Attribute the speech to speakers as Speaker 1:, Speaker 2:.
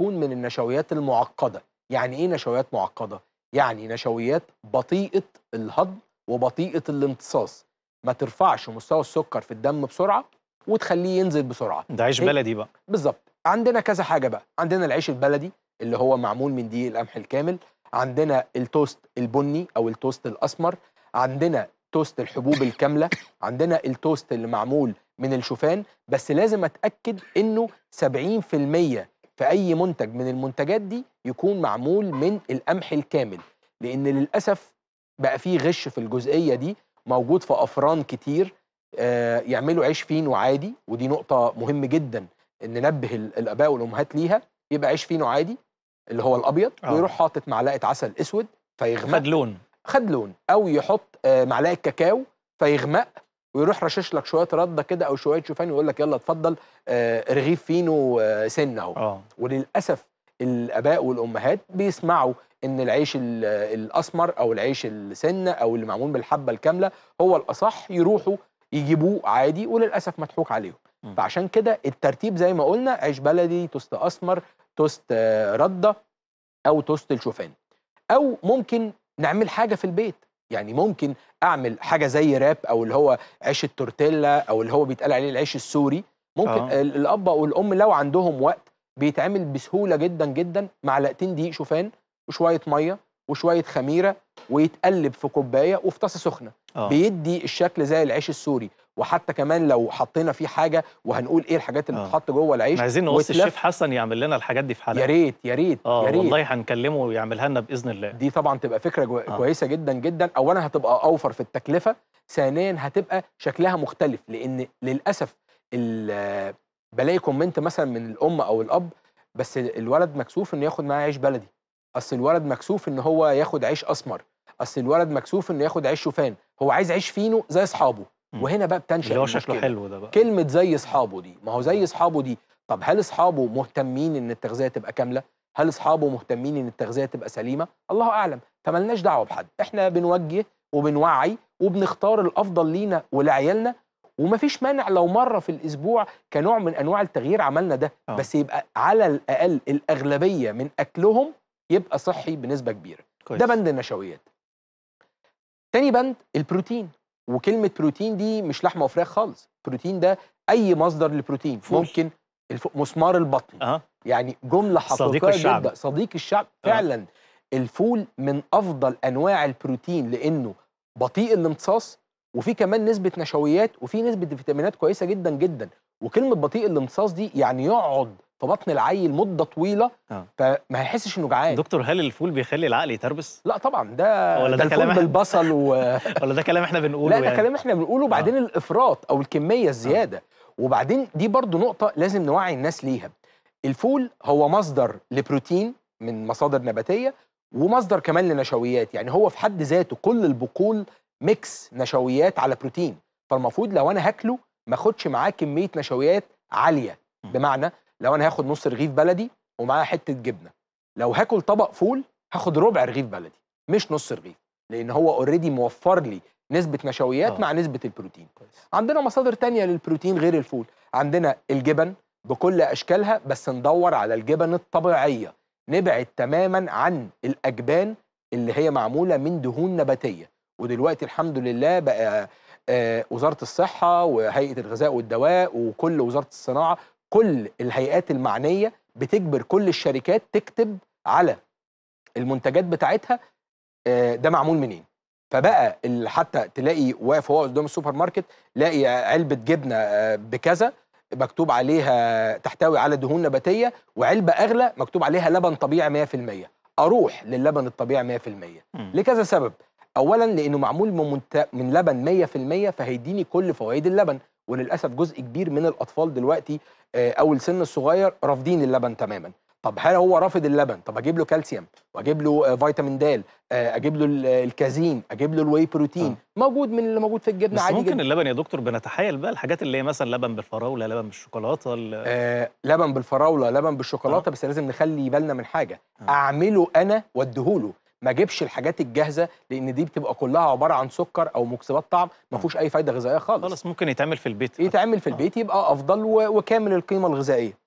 Speaker 1: تكون من النشويات المعقده يعني ايه نشويات معقده يعني نشويات بطيئه الهضم وبطيئه الامتصاص ما ترفعش مستوى السكر في الدم بسرعه وتخليه ينزل بسرعه ده عيش إيه؟ بلدي بقى بالظبط عندنا كذا حاجه بقى عندنا العيش البلدي اللي هو معمول من دي القمح الكامل عندنا التوست البني او التوست الاسمر عندنا توست الحبوب الكامله عندنا التوست اللي معمول من الشوفان بس لازم اتاكد انه 70% في اي منتج من المنتجات دي يكون معمول من القمح الكامل لان للاسف بقى في غش في الجزئيه دي موجود في افران كتير آه، يعملوا عيش فينو عادي ودي نقطه مهم جدا ان ننبه الاباء والامهات ليها يبقى عيش فينو عادي اللي هو الابيض أوه. ويروح حاطط معلقه عسل اسود فيغمق خد لون خد لون او يحط آه، معلقه كاكاو فيغمق ويروح رشش لك شويه رده كده او شويه شوفان ويقول لك يلا اتفضل آه رغيف فينو آه، سن اهو آه. وللاسف الاباء والامهات بيسمعوا ان العيش الاسمر او العيش السن او اللي معمول بالحبه الكامله هو الاصح يروحوا يجيبوه عادي وللاسف مضحوك عليهم م. فعشان كده الترتيب زي ما قلنا عيش بلدي توست اسمر توست آه، رده او توست الشوفان او ممكن نعمل حاجه في البيت يعني ممكن اعمل حاجه زي راب او اللي هو عيش التورتيلا او اللي هو بيتقال عليه العيش السوري ممكن آه. الاب او الام لو عندهم وقت بيتعمل بسهوله جدا جدا معلقتين دقيق شوفان وشويه ميه وشويه خميره ويتقلب في كوبايه وفي طاسه سخنه آه. بيدي الشكل زي العيش السوري وحتى كمان لو حطينا فيه حاجه وهنقول ايه الحاجات اللي آه. بتتحط جوه العيش عايزين نقص الشيف حسن يعمل لنا الحاجات دي في حلقه يا ريت يا ريت آه، يا ريت والله هنكلمه ويعملها لنا باذن الله دي طبعا تبقى فكره جو... آه. كويسه جدا جدا اولا هتبقى اوفر في التكلفه ثانيا هتبقى شكلها مختلف لان للاسف بلاقي كومنت مثلا من الام او الاب بس الولد مكسوف انه ياخد معاه عيش بلدي اصل الولد مكسوف ان هو ياخد عيش اسمر اصل الولد مكسوف انه ياخد عيش شوفان هو عايز عيش فينو زي اصحابه وهنا بقى بتنشا اللي هو شكله حلو ده بقى كلمه زي اصحابه دي ما هو زي اصحابه دي طب هل اصحابه مهتمين ان التغذيه تبقى كامله هل اصحابه مهتمين ان التغذيه تبقى سليمه الله اعلم فمالناش دعوه بحد احنا بنوجه وبنوعي وبنختار الافضل لينا ولعيالنا ومفيش مانع لو مره في الاسبوع كنوع من انواع التغيير عملنا ده أوه. بس يبقى على الاقل الاغلبيه من اكلهم يبقى صحي بنسبه كبيره كويس. ده بند النشويات تاني بند البروتين وكلمه بروتين دي مش لحمه وفراخ خالص بروتين ده اي مصدر للبروتين فول. ممكن الف... مسمار البطن أه. يعني جمله حقيقيه صديق الشعب. جدا صديق الشعب أه. فعلا الفول من افضل انواع البروتين لانه بطيء الامتصاص وفي كمان نسبه نشويات وفي نسبه فيتامينات كويسه جدا جدا وكلمه بطيء الامتصاص دي يعني يقعد في بطن العيل مده طويله آه. فما هيحسش انه جعان دكتور هل الفول بيخلي العقل يتربس لا طبعا ده ولا ده, ده كلام بالبصل و... ولا ده كلام احنا بنقوله لا ده يعني. كلام احنا بنقوله بعدين آه. الافراط او الكميه آه. الزياده آه. وبعدين دي برضو نقطه لازم نوعي الناس ليها الفول هو مصدر لبروتين من مصادر نباتيه ومصدر كمان لنشويات يعني هو في حد ذاته كل البقول ميكس نشويات على بروتين فالمفروض لو انا هاكله ما اخدش معاه كميه نشويات عاليه بمعنى لو انا هاخد نص رغيف بلدي ومعاه حته جبنه لو هاكل طبق فول هاخد ربع رغيف بلدي مش نص رغيف لان هو اوريدي موفر لي نسبه نشويات أوه. مع نسبه البروتين كويس. عندنا مصادر تانية للبروتين غير الفول عندنا الجبن بكل اشكالها بس ندور على الجبن الطبيعيه نبعد تماما عن الاجبان اللي هي معموله من دهون نباتيه ودلوقتي الحمد لله بقى آه، وزاره الصحه وهيئه الغذاء والدواء وكل وزاره الصناعه كل الهيئات المعنيه بتجبر كل الشركات تكتب على المنتجات بتاعتها آه، ده معمول منين فبقى حتى تلاقي واقف هو قدام السوبر ماركت لاقي علبه جبنه آه، بكذا مكتوب عليها تحتوي على دهون نباتيه وعلبه اغلى مكتوب عليها لبن طبيعي 100% اروح للبن الطبيعي 100% لكذا سبب اولا لانه معمول من, من لبن 100% فهيديني كل فوائد اللبن وللاسف جزء كبير من الاطفال دلوقتي آه، او السن الصغير رافضين اللبن تماما طب هل هو رافض اللبن طب اجيب له كالسيوم واجيب له آه، فيتامين د آه، اجيب له الكازين اجيب له الواي بروتين أه. موجود من اللي موجود في الجبنه عادي ممكن جدا. اللبن يا دكتور بنتحايل بقى الحاجات اللي هي مثلا لبن بالفراوله لبن بالشوكولاته آه لبن بالفراوله لبن بالشوكولاته أه. بس لازم نخلي بالنا من حاجه أه. اعمله انا واديهوله ما اجيبش الحاجات الجاهزه لان دي بتبقى كلها عباره عن سكر او مكسبات طعم ما فيهوش اي فايده غذائيه خالص خلاص ممكن يتعمل في البيت يتعمل في البيت يبقى افضل وكامل القيمه الغذائيه